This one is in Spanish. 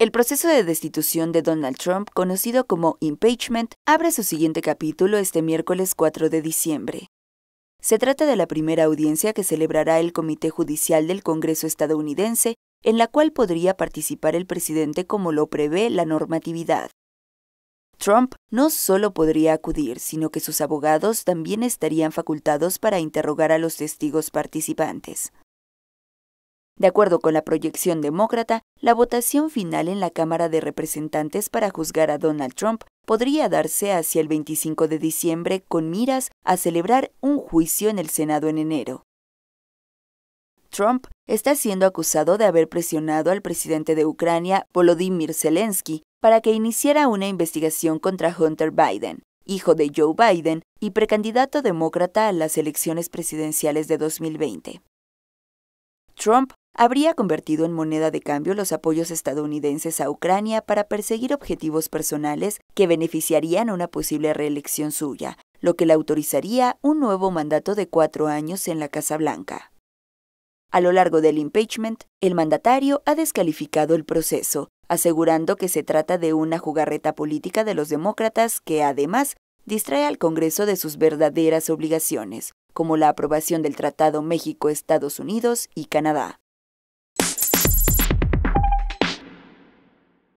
El proceso de destitución de Donald Trump, conocido como impeachment, abre su siguiente capítulo este miércoles 4 de diciembre. Se trata de la primera audiencia que celebrará el Comité Judicial del Congreso estadounidense, en la cual podría participar el presidente como lo prevé la normatividad. Trump no solo podría acudir, sino que sus abogados también estarían facultados para interrogar a los testigos participantes. De acuerdo con la proyección demócrata, la votación final en la Cámara de Representantes para juzgar a Donald Trump podría darse hacia el 25 de diciembre con miras a celebrar un juicio en el Senado en enero. Trump está siendo acusado de haber presionado al presidente de Ucrania, Volodymyr Zelensky, para que iniciara una investigación contra Hunter Biden, hijo de Joe Biden y precandidato demócrata a las elecciones presidenciales de 2020. Trump habría convertido en moneda de cambio los apoyos estadounidenses a Ucrania para perseguir objetivos personales que beneficiarían una posible reelección suya, lo que le autorizaría un nuevo mandato de cuatro años en la Casa Blanca. A lo largo del impeachment, el mandatario ha descalificado el proceso, asegurando que se trata de una jugarreta política de los demócratas que, además, distrae al Congreso de sus verdaderas obligaciones, como la aprobación del Tratado México-Estados Unidos y Canadá.